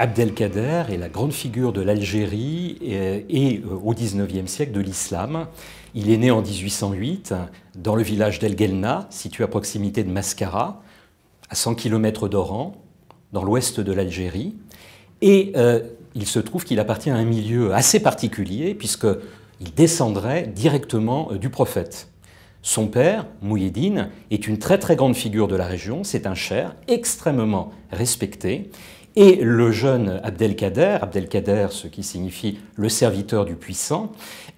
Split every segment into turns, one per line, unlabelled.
Abdelkader est la grande figure de l'Algérie euh, et, euh, au XIXe siècle de l'islam. Il est né en 1808 dans le village d'El Guelna, situé à proximité de Mascara, à 100 km d'Oran, dans l'ouest de l'Algérie. Et euh, il se trouve qu'il appartient à un milieu assez particulier, puisqu'il descendrait directement du prophète. Son père, Mouyedine est une très très grande figure de la région, c'est un cher extrêmement respecté, et le jeune Abdelkader, Abdelkader, ce qui signifie le serviteur du puissant,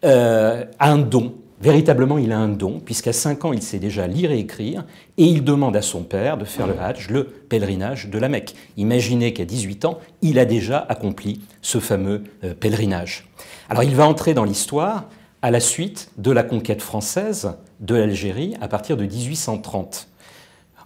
euh, a un don. Véritablement, il a un don, puisqu'à 5 ans, il sait déjà lire et écrire, et il demande à son père de faire le Hajj, le pèlerinage de la Mecque. Imaginez qu'à 18 ans, il a déjà accompli ce fameux euh, pèlerinage. Alors, il va entrer dans l'histoire à la suite de la conquête française de l'Algérie à partir de 1830.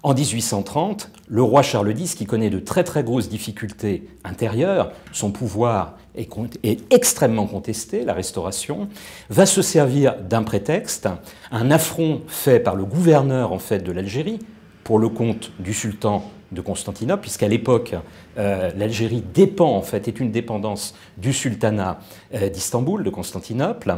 En 1830, le roi Charles X, qui connaît de très très grosses difficultés intérieures, son pouvoir est, est extrêmement contesté, la Restauration, va se servir d'un prétexte, un affront fait par le gouverneur en fait de l'Algérie, pour le compte du sultan de Constantinople, puisqu'à l'époque, euh, l'Algérie dépend, en fait, est une dépendance du sultanat euh, d'Istanbul, de Constantinople,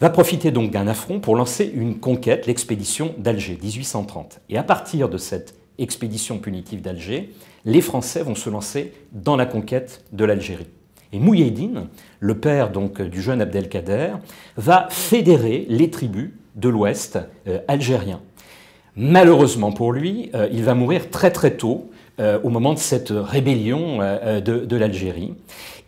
va profiter donc d'un affront pour lancer une conquête, l'expédition d'Alger, 1830. Et à partir de cette expédition punitive d'Alger, les Français vont se lancer dans la conquête de l'Algérie. Et Mouyeddin, le père donc du jeune Abdelkader, va fédérer les tribus de l'Ouest euh, algérien. Malheureusement pour lui, euh, il va mourir très très tôt, euh, au moment de cette rébellion euh, de, l'Algérie.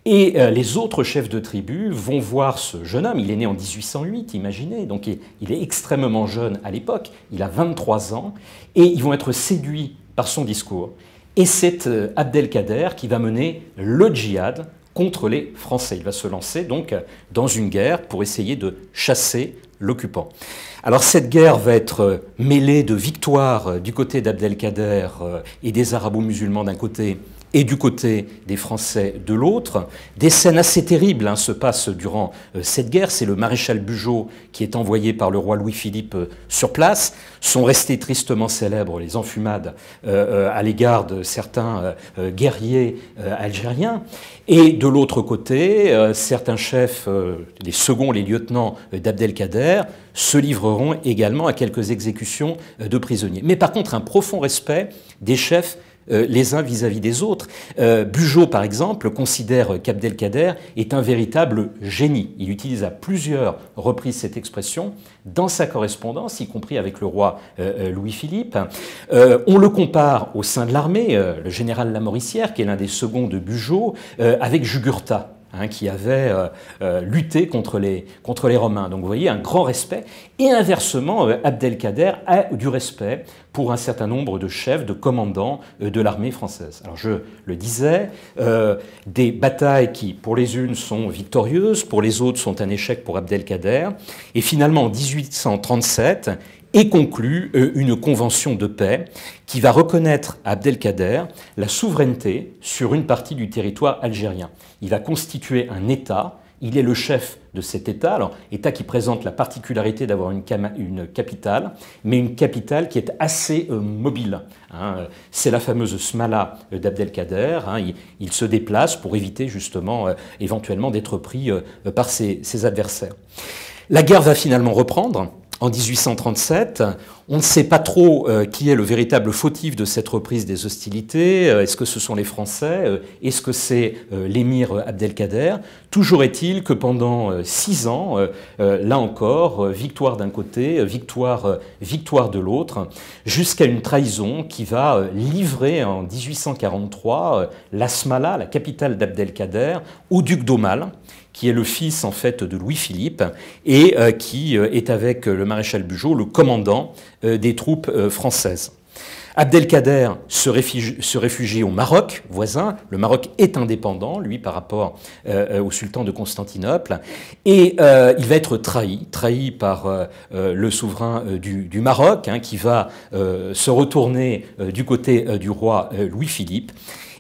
Et les autres chefs de tribu vont voir ce jeune homme, il est né en 1808, imaginez, donc il est extrêmement jeune à l'époque, il a 23 ans, et ils vont être séduits par son discours. Et c'est Abdelkader qui va mener le djihad contre les Français. Il va se lancer donc dans une guerre pour essayer de chasser l'occupant. Alors cette guerre va être euh, mêlée de victoires euh, du côté d'Abdelkader euh, et des arabo-musulmans d'un côté, et du côté des Français de l'autre. Des scènes assez terribles hein, se passent durant euh, cette guerre. C'est le maréchal Bugeaud qui est envoyé par le roi Louis-Philippe euh, sur place. Sont restés tristement célèbres les enfumades euh, à l'égard de certains guerriers algériens. Et de l'autre côté, certains chefs, les seconds, les lieutenants d'Abdelkader, se livreront également à quelques exécutions de prisonniers. Mais par contre, un profond respect des chefs euh, les uns vis-à-vis des autres. Euh, Bugeaud, par exemple, considère qu'Abdelkader est un véritable génie. Il utilise à plusieurs reprises cette expression dans sa correspondance, y compris avec le roi euh, Louis-Philippe. on le compare au sein de l'armée, le général Lamoricière, qui est l'un des seconds de Bugeaud, avec Jugurtha. Hein, qui avait euh, euh, lutté contre les, contre les Romains. Donc vous voyez, un grand respect. Et inversement, euh, Abdelkader a du respect pour un certain nombre de chefs, de commandants de l'armée française. Alors je le disais, des batailles qui, pour les unes, sont victorieuses, pour les autres, sont un échec pour Abdelkader. Et finalement, en 1837, et conclut euh, une convention de paix qui va reconnaître à Abdelkader la souveraineté sur une partie du territoire algérien. Il va constituer un État, il est le chef de cet État, alors État qui présente la particularité d'avoir une, capitale, mais une capitale qui est assez euh, mobile. Hein. C'est la fameuse Smala euh, d'Abdelkader. Hein. Il, se déplace pour éviter justement éventuellement d'être pris par ses, adversaires. La guerre va finalement reprendre en 1837. On ne sait pas trop euh, qui est le véritable fautif de cette reprise des hostilités. Euh, est-ce que ce sont les Français euh, Est-ce que c'est l'émir Abdelkader Toujours est-il que pendant six ans, là encore, victoire d'un côté, victoire, victoire de l'autre, jusqu'à une trahison qui va livrer en 1843 l'Asmala, la capitale d'Abdelkader, au duc d'Omal qui est le fils en fait de Louis-Philippe et euh, qui euh, est avec euh, le maréchal Bugeaud le commandant des troupes françaises. Abdelkader se réfugie, au Maroc voisin. Le Maroc est indépendant, lui, par rapport au sultan de Constantinople. Et il va être trahi, trahi par le souverain du, Maroc, hein, qui va se retourner du côté du roi Louis-Philippe.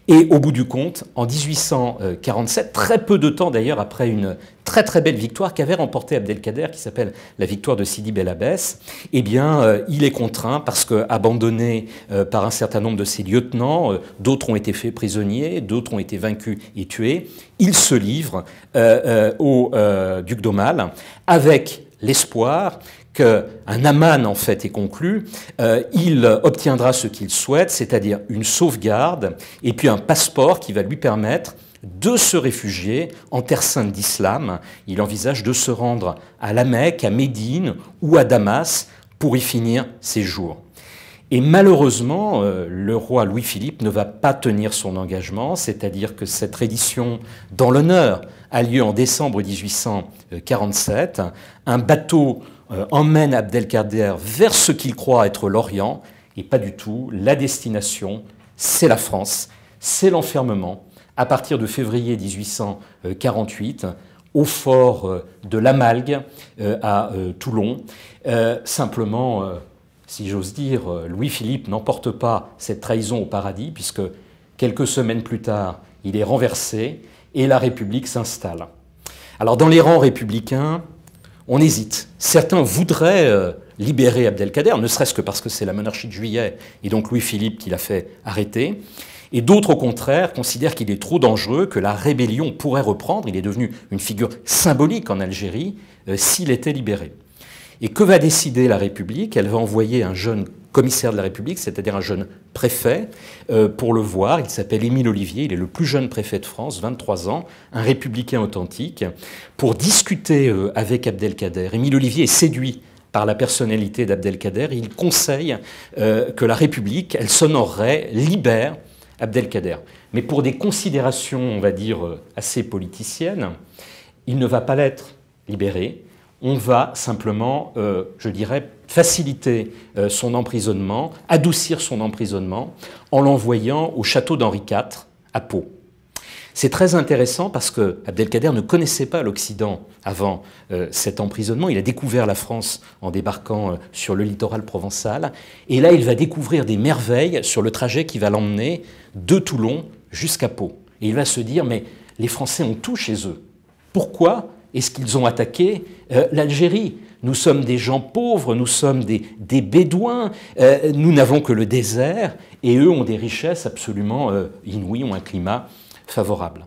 Et au bout du compte, en 1847, très peu de temps d'ailleurs après une très très belle victoire qu'avait remportée Abdelkader, qui s'appelle la victoire de Sidi Bel Abbès, eh bien, euh, il est contraint parce que abandonné euh, par un certain nombre de ses lieutenants, euh, d'autres ont été faits prisonniers, d'autres ont été vaincus et tués. Il se livre au duc d'Aumale avec l'espoir qu'un aman en fait est conclu, euh, il obtiendra ce qu'il souhaite, c'est-à-dire une sauvegarde et puis un passeport qui va lui permettre de se réfugier en terre sainte d'islam. Il envisage de se rendre à la Mecque, à Médine ou à Damas pour y finir ses jours. Et malheureusement, euh, le roi Louis-Philippe ne va pas tenir son engagement, c'est-à-dire que cette reddition dans l'honneur a lieu en décembre 1847. Un bateau euh, emmène Abdelkader vers ce qu'il croit être l'Orient, et pas du tout. La destination, c'est la France, c'est l'enfermement. À partir de février 1848, au fort euh, de l'Amalgue euh, à Toulon. Simplement, si j'ose dire, Louis-Philippe n'emporte pas cette trahison au paradis, puisque quelques semaines plus tard, il est renversé et la République s'installe. Alors dans les rangs républicains, on hésite. Certains voudraient euh, libérer Abdelkader, ne serait-ce que parce que c'est la monarchie de juillet et donc Louis-Philippe qui l'a fait arrêter. Et d'autres, au contraire, considèrent qu'il est trop dangereux, que la rébellion pourrait reprendre. Il est devenu une figure symbolique en Algérie euh, s'il était libéré. Et que va décider la République Elle va envoyer un jeune commissaire de la République, c'est-à-dire un jeune préfet, euh, pour le voir. Il s'appelle Émile Olivier, il est le plus jeune préfet de France, 23 ans, un républicain authentique, pour discuter euh, avec Abdelkader. Émile Olivier est séduit par la personnalité d'Abdelkader. Il conseille euh, que la République, elle s'honorerait, libère Abdelkader. Mais pour des considérations, on va dire, assez politiciennes, il ne va pas l'être libéré on va simplement, euh, je dirais, faciliter euh, son emprisonnement, adoucir son emprisonnement, en l'envoyant au château d'Henri IV, à Pau. C'est très intéressant parce que Abdelkader ne connaissait pas l'Occident avant euh, cet emprisonnement. Il a découvert la France en débarquant sur le littoral provençal. Et là, il va découvrir des merveilles sur le trajet qui va l'emmener de Toulon jusqu'à Pau. Et il va se dire, mais les Français ont tout chez eux. Pourquoi est-ce qu'ils ont attaqué euh, l'Algérie Nous sommes des gens pauvres, nous sommes des, des bédouins, euh, nous n'avons que le désert, et eux ont des richesses absolument euh, inouïes, ont un climat favorable.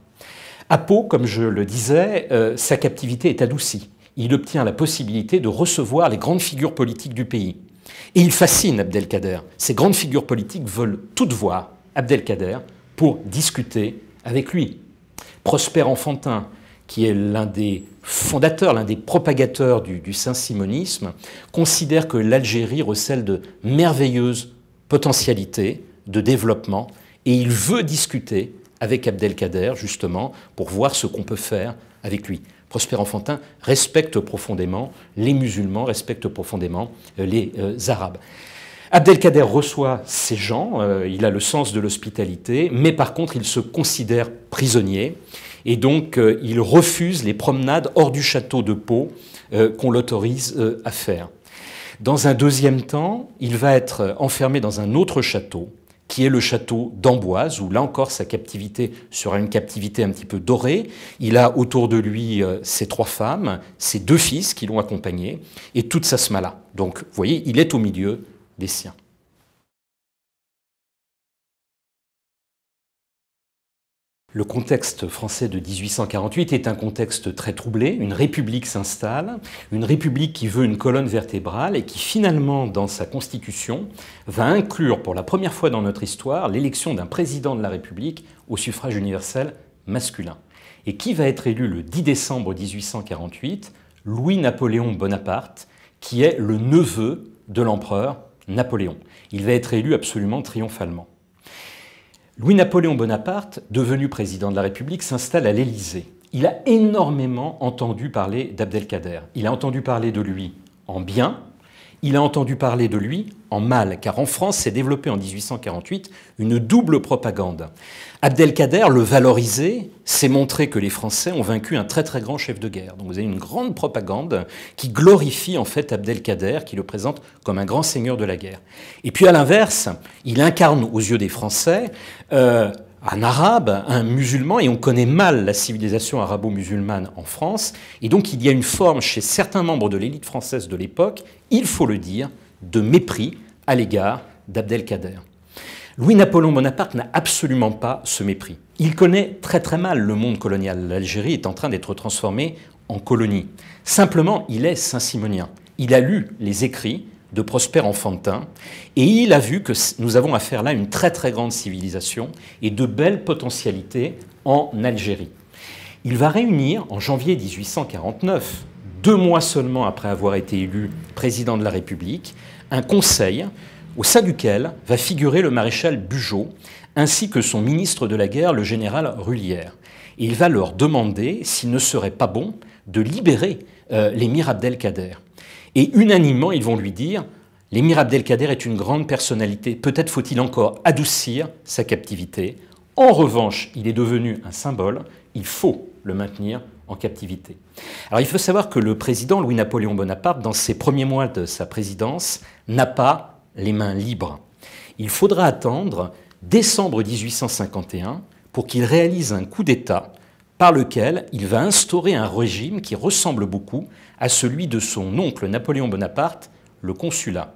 À Pau, comme je le disais, sa captivité est adoucie. Il obtient la possibilité de recevoir les grandes figures politiques du pays. Et il fascine Abdelkader. Ces grandes figures politiques veulent toutes voir Abdelkader pour discuter avec lui. Prosper Enfantin, qui est l'un des Fondateur, l'un des propagateurs du, saint-simonisme, considère que l'Algérie recèle de merveilleuses potentialités de développement et il veut discuter avec Abdelkader, justement, pour voir ce qu'on peut faire avec lui. Prosper Enfantin respecte profondément les musulmans, respecte profondément les euh, Arabes. Abdelkader reçoit ces gens, euh, il a le sens de l'hospitalité, mais par contre il se considère prisonnier et donc euh, il refuse les promenades hors du château de Pau euh, qu'on l'autorise à faire. Dans un deuxième temps, il va être enfermé dans un autre château, qui est le château d'Amboise, où là encore sa captivité sera une captivité un petit peu dorée. Il a autour de lui ses trois femmes, ses deux fils qui l'ont accompagné, et toute sa smala. Donc, vous voyez, il est au milieu des siens. Le contexte français de 1848 est un contexte très troublé. Une république s'installe, une république qui veut une colonne vertébrale et qui finalement, dans sa constitution, va inclure pour la première fois dans notre histoire l'élection d'un président de la République au suffrage universel masculin. Et qui va être élu le 10 décembre 1848 Louis-Napoléon Bonaparte, qui est le neveu de l'empereur Napoléon. Il va être élu absolument triomphalement. Louis-Napoléon Bonaparte, devenu président de la République, s'installe à l'Élysée. Il a énormément entendu parler d'Abdelkader. Il a entendu parler de lui en bien, il a entendu parler de lui en mal, car en France s'est développée en 1848 une double propagande. Abdelkader, le valorisé, s'est montré que les Français ont vaincu un très très grand chef de guerre. Donc vous avez une grande propagande qui glorifie en fait Abdelkader, qui le présente comme un grand seigneur de la guerre. Et puis à l'inverse, il incarne aux yeux des Français euh, un arabe, un musulman, et on connaît mal la civilisation arabo-musulmane en France. Et donc il y a une forme chez certains membres de l'élite française de l'époque, il faut le dire, de mépris à l'égard d'Abdelkader. Louis-Napoléon Bonaparte n'a absolument pas ce mépris. Il connaît très très mal le monde colonial. L'Algérie est en train d'être transformée en colonie. Simplement, il est saint-simonien. Il a lu les écrits de Prosper Enfantin, et il a vu que nous avons affaire là à une très très grande civilisation et de belles potentialités en Algérie. Il va réunir en janvier 1849, deux mois seulement après avoir été élu président de la République, un conseil au sein duquel va figurer le maréchal Bugeaud ainsi que son ministre de la guerre, le général Rullière. il va leur demander s'il ne serait pas bon de libérer euh, l'émir Abdelkader. Et unanimement, ils vont lui dire L'émir Abdelkader est une grande personnalité, peut-être faut-il encore adoucir sa captivité. En revanche, il est devenu un symbole, il faut le maintenir en captivité. Alors il faut savoir que le président Louis-Napoléon Bonaparte, dans ses premiers mois de sa présidence, n'a pas les mains libres. Il faudra attendre décembre 1851 pour qu'il réalise un coup d'État par lequel il va instaurer un régime qui ressemble beaucoup à celui de son oncle Napoléon Bonaparte, le consulat.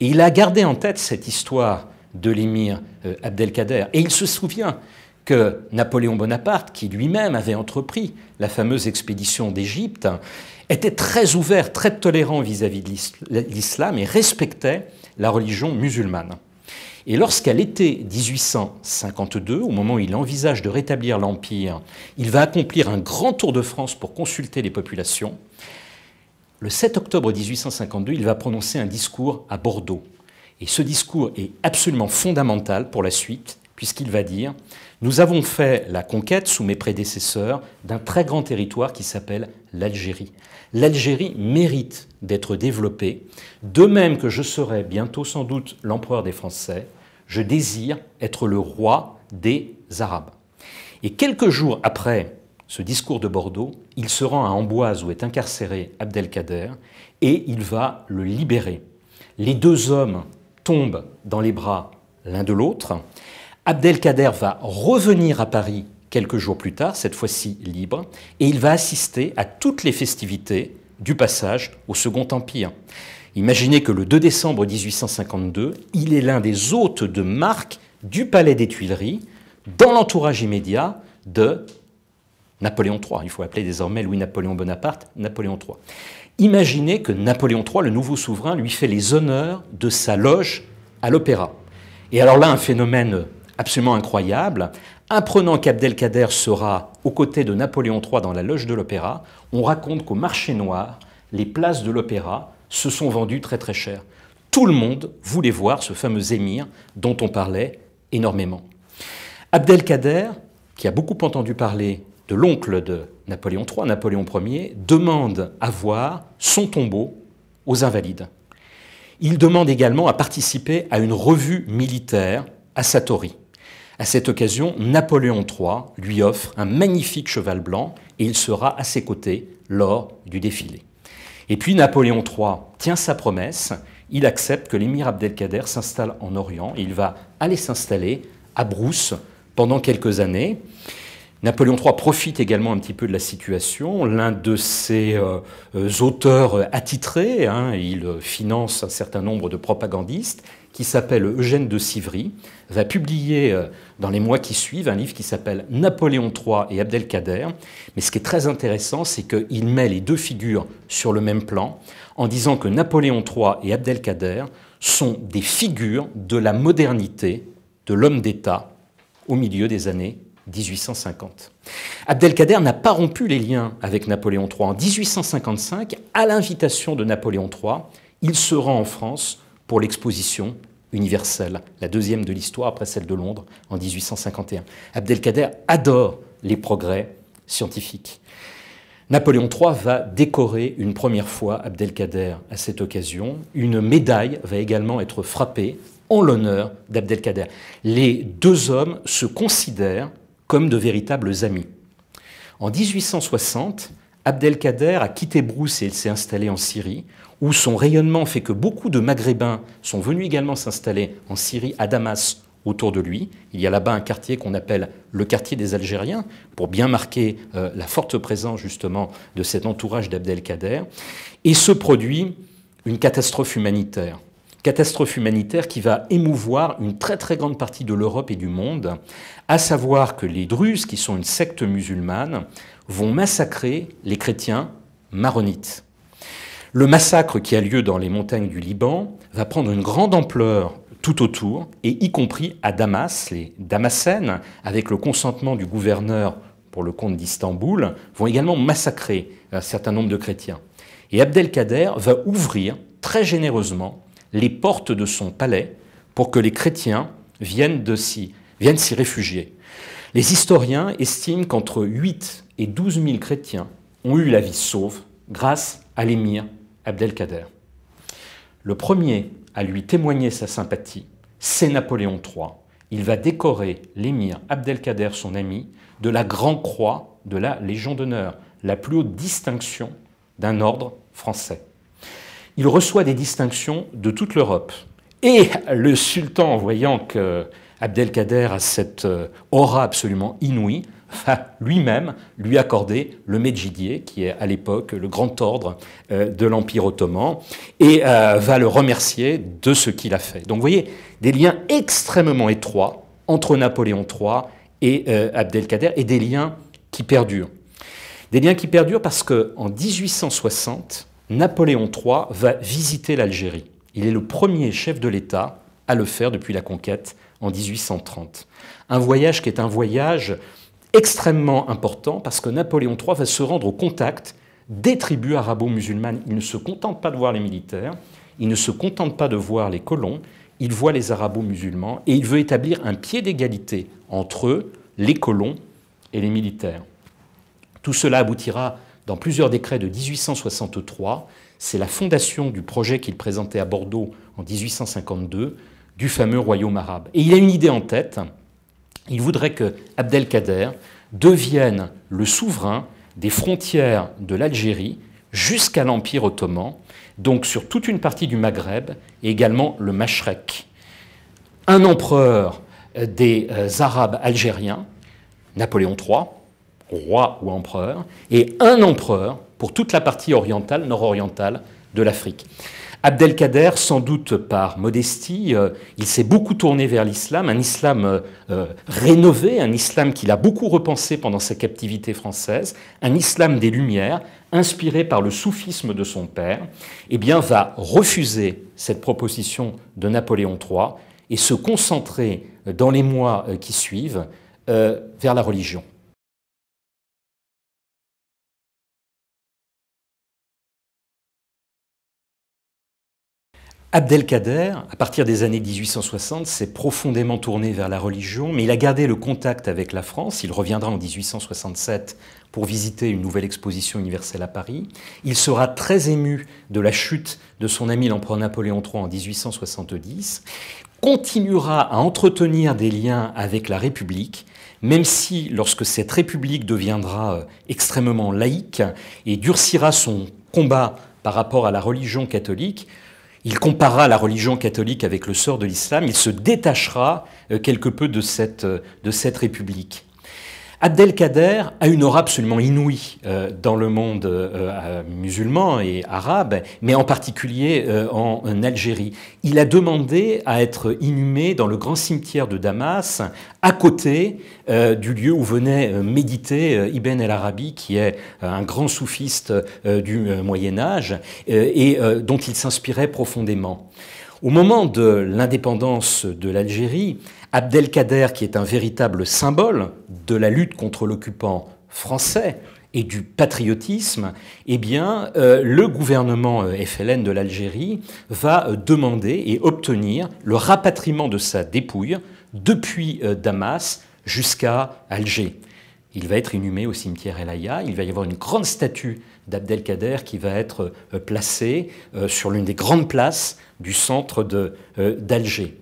Et il a gardé en tête cette histoire de l'émir euh, Abdelkader. Et il se souvient que Napoléon Bonaparte, qui lui-même avait entrepris la fameuse expédition d'Égypte, était très ouvert, très tolérant vis-à-vis -vis de l'islam et respectait la religion musulmane. Et lorsqu'à l'été 1852, au moment où il envisage de rétablir l'Empire, il va accomplir un grand tour de France pour consulter les populations, le 7 octobre 1852, il va prononcer un discours à Bordeaux. Et ce discours est absolument fondamental pour la suite, puisqu'il va dire nous avons fait la conquête, sous mes prédécesseurs, d'un très grand territoire qui s'appelle l'Algérie. L'Algérie mérite d'être développée, de même que je serai bientôt sans doute l'empereur des Français, je désire être le roi des Arabes. Et quelques jours après ce discours de Bordeaux, il se rend à Amboise où est incarcéré Abdelkader et il va le libérer. Les deux hommes tombent dans les bras l'un de l'autre. Abdelkader va revenir à Paris quelques jours plus tard, cette fois-ci libre, et il va assister à toutes les festivités du passage au Second Empire. Imaginez que le 2 décembre 1852, il est l'un des hôtes de marque du Palais des Tuileries, dans l'entourage immédiat de Napoléon III. Il faut appeler désormais Louis-Napoléon Bonaparte Napoléon III. Imaginez que Napoléon III, le nouveau souverain, lui fait les honneurs de sa loge à l'Opéra. Et alors là, un phénomène absolument incroyable. Apprenant qu'Abdelkader sera aux côtés de Napoléon III dans la loge de l'Opéra, on raconte qu'au marché noir, les places de l'Opéra se sont vendues très très chères. Tout le monde voulait voir ce fameux émir dont on parlait énormément. Abdelkader, qui a beaucoup entendu parler de l'oncle de Napoléon III, Napoléon Ier, demande à voir son tombeau aux Invalides. Il demande également à participer à une revue militaire à Satori. À cette occasion, Napoléon III lui offre un magnifique cheval blanc et il sera à ses côtés lors du défilé. Et puis Napoléon III tient sa promesse, il accepte que l'émir Abdelkader s'installe en Orient et il va aller s'installer à Brousse pendant quelques années. Napoléon III profite également un petit peu de la situation. L'un de ses euh, euh, auteurs euh, attitrés, hein, il finance un certain nombre de propagandistes, qui s'appelle Eugène de Civry, va publier dans les mois qui suivent un livre qui s'appelle Napoléon III et Abdelkader. Mais ce qui est très intéressant, c'est qu'il met les deux figures sur le même plan en disant que Napoléon III et Abdelkader sont des figures de la modernité de l'homme d'État au milieu des années 1850. Abdelkader n'a pas rompu les liens avec Napoléon III. En 1855, à l'invitation de Napoléon III, il se rend en France pour l'exposition universelle, la deuxième de l'histoire après celle de Londres en 1851. Abdelkader adore les progrès scientifiques. Napoléon III va décorer une première fois Abdelkader à cette occasion. Une médaille va également être frappée en l'honneur d'Abdelkader. Les deux hommes se considèrent comme de véritables amis. En 1860, Abdelkader a quitté Brousse et s'est installé en Syrie, où son rayonnement fait que beaucoup de Maghrébins sont venus également s'installer en Syrie, à Damas, autour de lui. Il y a là-bas un quartier qu'on appelle le quartier des Algériens, pour bien marquer euh, la forte présence justement de cet entourage d'Abdelkader. Et se produit une catastrophe humanitaire catastrophe humanitaire qui va émouvoir une très très grande partie de l'Europe et du monde, à savoir que les Druzes, qui sont une secte musulmane, vont massacrer les chrétiens maronites. Le massacre qui a lieu dans les montagnes du Liban va prendre une grande ampleur tout autour, et y compris à Damas, les Damascènes, avec le consentement du gouverneur pour le compte d'Istanbul, vont également massacrer un certain nombre de chrétiens. Et Abdelkader va ouvrir très généreusement les portes de son palais pour que les chrétiens viennent s'y réfugier. Les historiens estiment qu'entre 8 et 12 000 chrétiens ont eu la vie sauve grâce à l'émir Abdelkader. Le premier à lui témoigner sa sympathie, c'est Napoléon III. Il va décorer l'émir Abdelkader, son ami, de la Grand Croix de la Légion d'honneur, la plus haute distinction d'un ordre français il reçoit des distinctions de toute l'Europe. Et le sultan, voyant que Abdelkader a cette euh, aura absolument inouïe, va lui-même lui accorder le Medjidier, qui est à l'époque le grand ordre euh, de l'Empire ottoman, et euh, va le remercier de ce qu'il a fait. Donc vous voyez, des liens extrêmement étroits entre Napoléon III et Abdelkader, et des liens qui perdurent. Des liens qui perdurent parce qu'en 1860, Napoléon III va visiter l'Algérie. Il est le premier chef de l'État à le faire depuis la conquête en 1830. Un voyage qui est un voyage extrêmement important parce que Napoléon III va se rendre au contact des tribus arabo-musulmanes. Il ne se contente pas de voir les militaires, il ne se contente pas de voir les colons, il voit les arabo-musulmans et il veut établir un pied d'égalité entre eux, les colons et les militaires. Tout cela aboutira dans plusieurs décrets de 1863, c'est la fondation du projet qu'il présentait à Bordeaux en 1852 du fameux royaume arabe. Et il a une idée en tête, il voudrait que Abdelkader devienne le souverain des frontières de l'Algérie jusqu'à l'Empire ottoman, donc sur toute une partie du Maghreb et également le Mashrek. Un empereur des euh, Arabes algériens, Napoléon III, roi ou empereur, et un empereur pour toute la partie orientale, nord-orientale de l'Afrique. Abdelkader, sans doute par modestie, euh, il s'est beaucoup tourné vers l'islam, un islam euh, euh, rénové, un islam qu'il a beaucoup repensé pendant sa captivité française, un islam des Lumières, inspiré par le soufisme de son père, eh bien, va refuser cette proposition de Napoléon III et se concentrer dans les mois qui suivent vers la religion. Abdelkader, à partir des années 1860, s'est profondément tourné vers la religion, mais il a gardé le contact avec la France. Il reviendra en 1867 pour visiter une nouvelle exposition universelle à Paris. Il sera très ému de la chute de son ami l'empereur Napoléon III en 1870, continuera à entretenir des liens avec la République, même si, lorsque cette République deviendra euh, extrêmement laïque et durcira son combat par rapport à la religion catholique, il comparera la religion catholique avec le sort de l'islam, il se détachera euh, quelque peu de cette, euh, de cette république. Abdelkader a une aura absolument inouïe euh, dans le monde euh, euh, musulman et arabe, mais en particulier en, en, Algérie. Il a demandé à être inhumé dans le grand cimetière de Damas, à côté du lieu où venait méditer Ibn el Arabi, qui est un grand soufiste du Moyen Âge et dont il s'inspirait profondément. Au moment de l'indépendance de l'Algérie, Abdelkader, qui est un véritable symbole de la lutte contre l'occupant français et du patriotisme, eh bien, euh, le gouvernement euh, FLN de l'Algérie va euh, demander et obtenir le rapatriement de sa dépouille depuis Damas jusqu'à Alger. Il va être inhumé au cimetière El Il va y avoir une grande statue d'Abdelkader qui va être placée sur l'une des grandes places du centre d'Alger.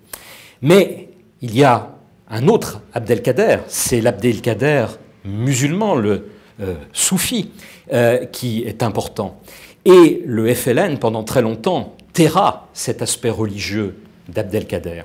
Mais il y a un autre Abdelkader, c'est l'Abdelkader musulman, le euh, soufi, euh, qui est important. Et le FLN, pendant très longtemps, terra cet aspect religieux d'Abdelkader.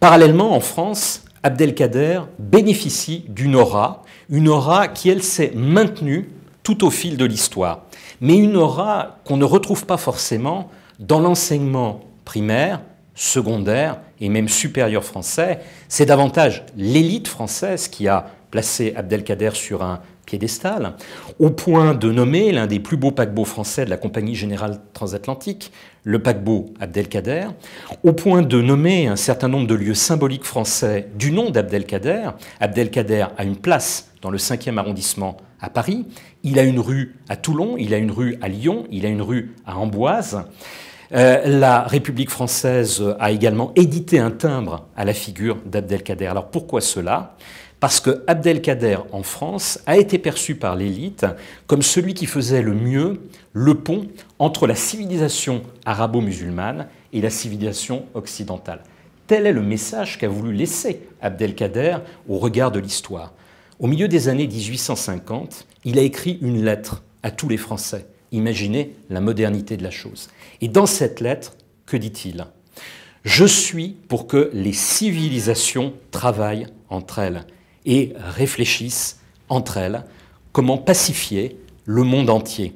Parallèlement, en France, Abdelkader bénéficie d'une aura, une aura qui, elle, s'est maintenue tout au fil de l'histoire, mais une aura qu'on ne retrouve pas forcément dans l'enseignement primaire, secondaire et même supérieur français, c'est davantage l'élite française qui a placé Abdelkader sur un piédestal, au point de nommer l'un des plus beaux paquebots français de la Compagnie Générale Transatlantique, le paquebot Abdelkader, au point de nommer un certain nombre de lieux symboliques français du nom d'Abdelkader. Abdelkader a une place dans le 5e arrondissement à Paris, il a une rue à Toulon, il a une rue à Lyon, il a une rue à Amboise. Euh, la République française euh, a également édité un timbre à la figure d'Abdelkader. Alors pourquoi cela parce que Abdelkader en France a été perçu par l'élite comme celui qui faisait le mieux le pont entre la civilisation arabo-musulmane et la civilisation occidentale. Tel est le message qu'a voulu laisser Abdelkader au regard de l'histoire. Au milieu des années 1850, il a écrit une lettre à tous les Français Imaginez la modernité de la chose. Et dans cette lettre, que dit-il Je suis pour que les civilisations travaillent entre elles et réfléchissent entre elles comment pacifier le monde entier.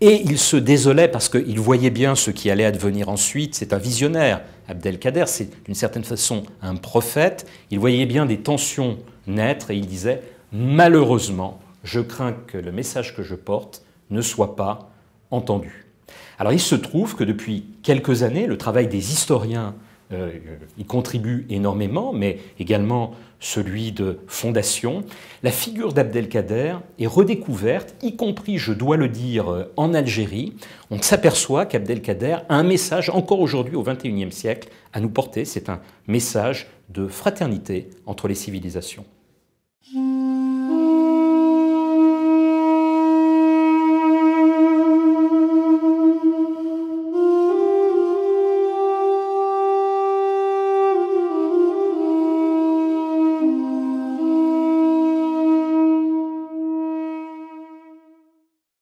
Et il se désolait parce qu'il voyait bien ce qui allait advenir ensuite. C'est un visionnaire, Abdelkader, c'est d'une certaine façon un prophète. Il voyait bien des tensions naître et il disait Malheureusement, je crains que le message que je porte ne soit pas entendu. Alors il se trouve que depuis quelques années, le travail des historiens euh, y contribue énormément, mais également celui de fondation, La figure d'Abdelkader est redécouverte, y compris, je dois le dire, euh, en Algérie. On s'aperçoit qu'Abdelkader a un message encore aujourd'hui au XXIe siècle à nous porter. C'est un message de fraternité entre les civilisations.